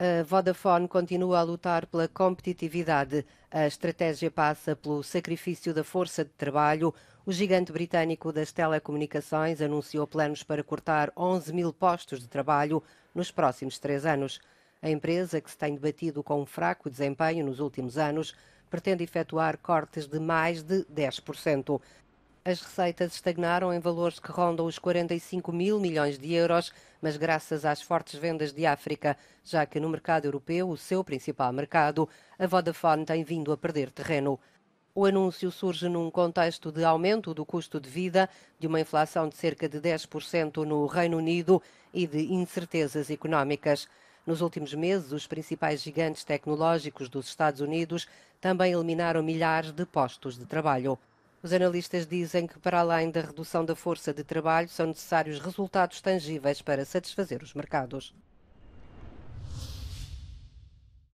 a Vodafone continua a lutar pela competitividade. A estratégia passa pelo sacrifício da força de trabalho. O gigante britânico das telecomunicações anunciou planos para cortar 11 mil postos de trabalho nos próximos três anos. A empresa, que se tem debatido com um fraco desempenho nos últimos anos, pretende efetuar cortes de mais de 10%. As receitas estagnaram em valores que rondam os 45 mil milhões de euros, mas graças às fortes vendas de África, já que no mercado europeu, o seu principal mercado, a Vodafone tem vindo a perder terreno. O anúncio surge num contexto de aumento do custo de vida, de uma inflação de cerca de 10% no Reino Unido e de incertezas económicas. Nos últimos meses, os principais gigantes tecnológicos dos Estados Unidos também eliminaram milhares de postos de trabalho. Os analistas dizem que, para além da redução da força de trabalho, são necessários resultados tangíveis para satisfazer os mercados.